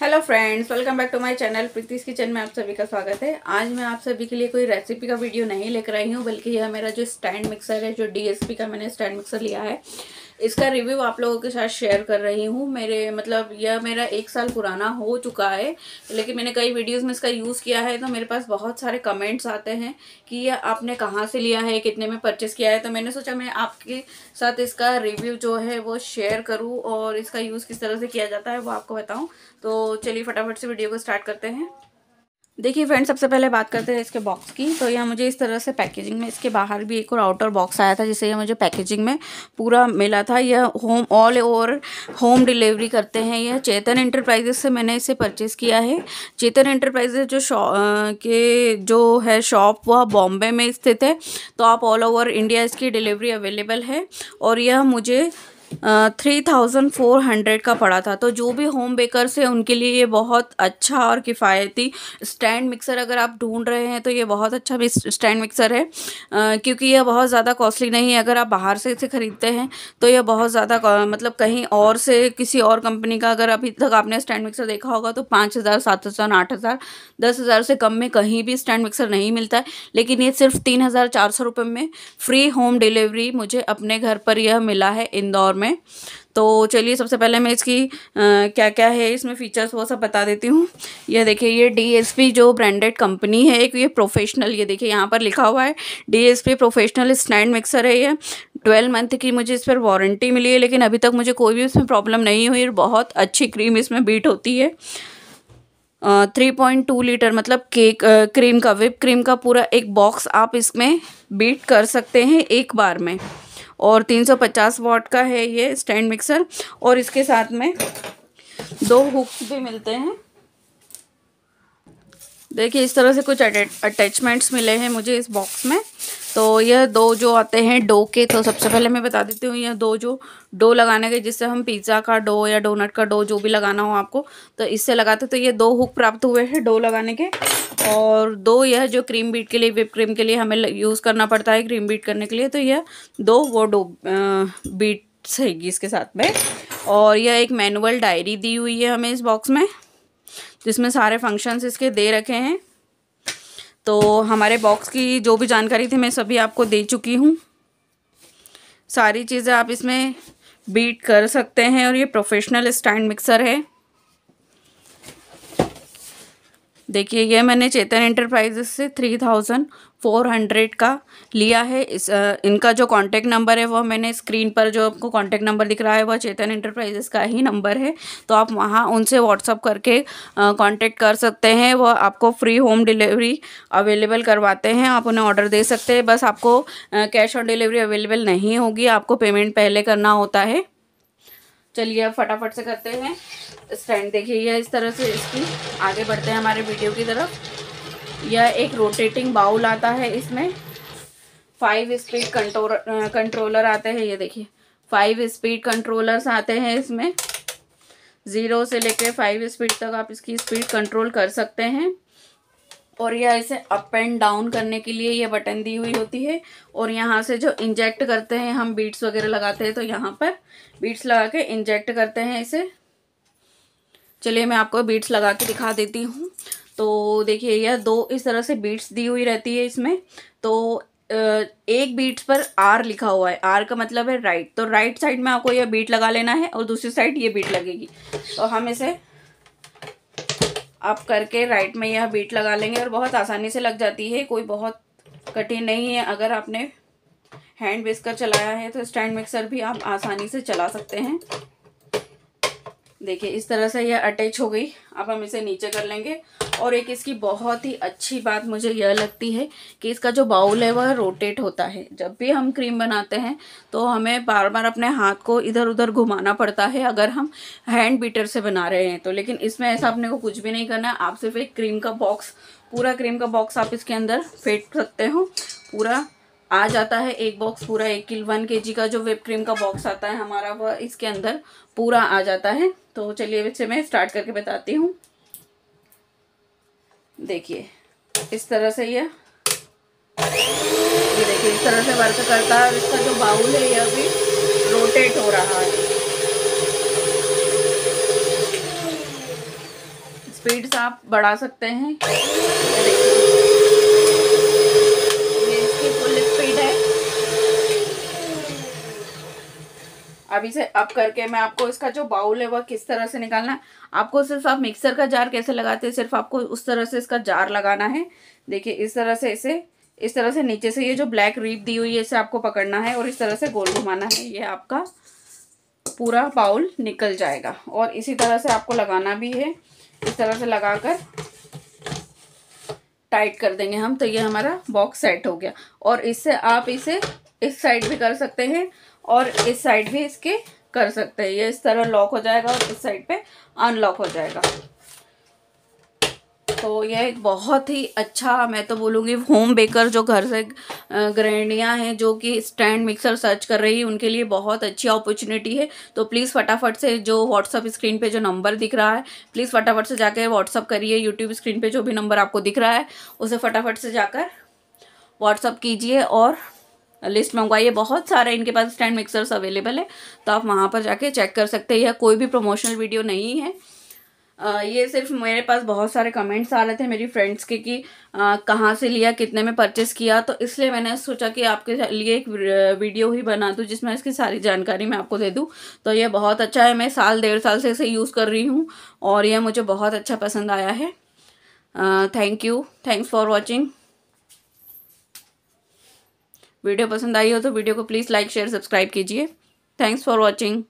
hello friends welcome back to my channel Preeti's kitchen में आप सभी का स्वागत है आज मैं आप सभी के लिए कोई रेसिपी का वीडियो नहीं लेकर आई हूँ बल्कि यह मेरा जो स्टैंड मिक्सर है जो डीएसपी का मैंने स्टैंड मिक्सर लिया है इसका रिव्यू आप लोगों के साथ शेयर कर रही हूँ मेरे मतलब यह मेरा एक साल पुराना हो चुका है लेकिन मैंने कई वीडियोस में इसका यूज़ किया है तो मेरे पास बहुत सारे कमेंट्स आते हैं कि यह आपने कहाँ से लिया है कितने में परचेस किया है तो मैंने सोचा मैं आपके साथ इसका रिव्यू जो है वो शेयर करूँ और इसका यूज़ किस तरह से किया जाता है वो आपको बताऊँ तो चलिए फटाफट से वीडियो को स्टार्ट करते हैं देखिए फ्रेंड्स सबसे पहले बात करते हैं इसके बॉक्स की तो यह मुझे इस तरह से पैकेजिंग में इसके बाहर भी एक और आउटर बॉक्स आया था जिसे यह मुझे पैकेजिंग में पूरा मिला था यह home all over home delivery करते हैं यह चेतन इंटरप्राइजेज से मैंने इसे परचेस किया है चेतन इंटरप्राइजेज जो शॉ के जो है शॉप वह बॉम्बे में स्थित है तो आप ऑल ओवर इंडिया इसकी डिलीवरी अवेलेबल है और यह मुझे थ्री थाउजेंड फोर हंड्रेड का पड़ा था तो जो भी होम बेकरस हैं उनके लिए ये बहुत अच्छा और किफ़ायती स्टैंड मिक्सर अगर आप ढूंढ रहे हैं तो ये बहुत अच्छा भी स्टैंड मिक्सर है क्योंकि यह बहुत ज़्यादा कॉस्टली नहीं है अगर आप बाहर से इसे ख़रीदते हैं तो यह बहुत ज़्यादा मतलब कहीं और से किसी और कंपनी का अगर अभी तक आपने स्टैंड मिक्सर देखा होगा तो पाँच हज़ार सात हज़ार आठ हज़ार दस हज़ार से कम में कहीं भी स्टैंड मिक्सर नहीं मिलता है लेकिन ये सिर्फ तीन हज़ार चार सौ रुपये में फ्री होम डिलीवरी मुझे अपने घर पर यह मिला है इंदौर में तो चलिए सबसे पहले मैं इसकी आ, क्या क्या है इसमें फ़ीचर्स वो सब बता देती हूँ यह देखिए ये डीएसपी जो ब्रांडेड कंपनी है एक ये प्रोफेशनल ये देखिए यहाँ पर लिखा हुआ है डीएसपी प्रोफेशनल स्टैंड मिक्सर है ये ट्वेल्व मंथ की मुझे इस पर वारंटी मिली है लेकिन अभी तक मुझे कोई भी इसमें प्रॉब्लम नहीं हुई और बहुत अच्छी क्रीम इसमें बीट होती है थ्री पॉइंट टू लीटर मतलब केक क्रीम का विप क्रीम का पूरा एक बॉक्स आप इसमें बीट कर सकते हैं एक बार में और 350 वॉट का है ये स्टैंड मिक्सर और इसके साथ में दो हुक्स भी मिलते हैं देखिए इस तरह से कुछ अटैचमेंट्स मिले हैं मुझे इस बॉक्स में तो यह दो जो आते हैं डो के तो सबसे पहले मैं बता देती हूँ यह दो जो डो लगाने के जिससे हम पिज़्ज़ा का डो या डोनट का डो जो भी लगाना हो आपको तो इससे लगाते तो ये दो हुक प्राप्त हुए हैं डो लगाने के और दो यह जो क्रीम बीट के लिए विप क्रीम के लिए हमें यूज़ करना पड़ता है क्रीम बीट करने के लिए तो यह दो वो डो बीट्स सहेगी इसके साथ में और यह एक मैनुअल डायरी दी हुई है हमें इस बॉक्स में जिसमें सारे फंक्शंस इसके दे रखे हैं तो हमारे बॉक्स की जो भी जानकारी थी मैं सभी आपको दे चुकी हूँ सारी चीज़ें आप इसमें बीट कर सकते हैं और ये प्रोफेशनल स्टैंड मिक्सर है देखिए ये मैंने चेतन एंटरप्राइजेस से थ्री थाउजेंड फोर हंड्रेड का लिया है इस इनका जो कॉन्टैक्ट नंबर है वो मैंने स्क्रीन पर जो आपको कॉन्टैक्ट नंबर दिख रहा है वह चेतन इंटरप्राइजेस का ही नंबर है तो आप वहाँ उनसे व्हाट्सअप करके कॉन्टैक्ट कर सकते हैं वह आपको फ्री होम डिलीवरी अवेलेबल करवाते हैं आप उन्हें ऑर्डर दे सकते हैं बस आपको कैश ऑन डिलीवरी अवेलेबल नहीं होगी आपको पेमेंट पहले करना होता है चलिए अब फटाफट से करते हैं स्टैंड देखिए इस तरह से इसकी आगे बढ़ते हैं हमारे वीडियो की तरफ यह एक रोटेटिंग बाउल आता है इसमें फाइव स्पीड कंट्रोल कंट्रोलर आते हैं ये देखिए फाइव स्पीड कंट्रोलर्स आते हैं इसमें ज़ीरो से लेकर फाइव स्पीड तक आप इसकी स्पीड कंट्रोल कर सकते हैं और यह इसे अप एंड डाउन करने के लिए ये बटन दी हुई होती है और यहाँ से जो इंजेक्ट करते हैं हम बीट्स वगैरह लगाते हैं तो यहाँ पर बीट्स लगा के इंजेक्ट करते हैं इसे चलिए मैं आपको बीट्स लगा के दिखा देती हूँ तो देखिए यह दो इस तरह से बीट्स दी हुई रहती है इसमें तो एक बीट्स पर आर लिखा हुआ है आर का मतलब है राइट तो राइट साइड में आपको यह बीट लगा लेना है और दूसरी साइड ये बीट लगेगी तो हम इसे आप करके राइट में यह बीट लगा लेंगे और बहुत आसानी से लग जाती है कोई बहुत कठिन नहीं है अगर आपने हैंड बेस कर चलाया है तो स्टैंड मिक्सर भी आप आसानी से चला सकते हैं देखिए इस तरह से यह अटैच हो गई अब हम इसे नीचे कर लेंगे और एक इसकी बहुत ही अच्छी बात मुझे यह लगती है कि इसका जो बाउल है वह रोटेट होता है जब भी हम क्रीम बनाते हैं तो हमें बार बार अपने हाथ को इधर उधर घुमाना पड़ता है अगर हम हैंड बीटर से बना रहे हैं तो लेकिन इसमें ऐसा अपने को कुछ भी नहीं करना है आप सिर्फ एक क्रीम का बॉक्स पूरा क्रीम का बॉक्स आप इसके अंदर फेंट सकते हो पूरा आ जाता है एक बॉक्स पूरा एक किल वन के जी का जो वेब क्रीम का बॉक्स आता है हमारा वह इसके अंदर पूरा आ जाता है तो चलिए वैसे मैं स्टार्ट करके बताती हूँ देखिए इस तरह से यह देखिए इस तरह से वर्क करता है और इसका जो बाउल है यह भी रोटेट हो रहा है स्पीड्स आप बढ़ा सकते हैं देखिए अभी से अब करके मैं आपको इसका जो बाउल है वह किस तरह से निकालना है आपको सिर्फ आप मिक्सर का जार कैसे लगाते हैं सिर्फ आपको उस तरह से इसका जार लगाना है देखिए इस तरह से इसे इस तरह से नीचे से ये जो ब्लैक रीप दी हुई है इसे आपको पकड़ना है और इस तरह से गोल घुमाना है ये आपका पूरा बाउल निकल जाएगा और इसी तरह से आपको लगाना भी है इस तरह से लगाकर टाइट कर देंगे हम तो ये हमारा बॉक्स सेट हो गया और इससे आप इसे इस साइड भी कर सकते हैं और इस साइड भी इसके कर सकते हैं ये इस तरह लॉक हो जाएगा और इस साइड पे अनलॉक हो जाएगा तो यह एक बहुत ही अच्छा मैं तो बोलूँगी होम बेकर जो घर से ग्रहणियाँ हैं जो कि स्टैंड मिक्सर सर्च कर रही है उनके लिए बहुत अच्छी अपॉर्चुनिटी है तो प्लीज़ फटाफट से जो व्हाट्सअप स्क्रीन पे जो नंबर दिख रहा है प्लीज़ फटाफट से जाकर व्हाट्सअप करिए यूट्यूब स्क्रीन पे जो भी नंबर आपको दिख रहा है उसे फटाफट से जाकर व्हाट्सअप कीजिए और लिस्ट मंगवाइए बहुत सारे इनके पास स्टैंड मिक्सर्स अवेलेबल है तो आप वहाँ पर जाके चेक कर सकते हैं यह कोई भी प्रमोशनल वीडियो नहीं है आ, ये सिर्फ मेरे पास बहुत सारे कमेंट्स आ रहे थे मेरी फ्रेंड्स के कि कहाँ से लिया कितने में परचेस किया तो इसलिए मैंने सोचा कि आपके लिए एक वीडियो ही बना दूँ जिसमें इसकी सारी जानकारी मैं आपको दे दूँ तो ये बहुत अच्छा है मैं साल डेढ़ साल से इसे यूज़ कर रही हूँ और यह मुझे बहुत अच्छा पसंद आया है thank you thanks for watching video पसंद आई हो तो वीडियो को प्लीज़ लाइक शेयर सब्सक्राइब कीजिए थैंक्स फॉर वॉचिंग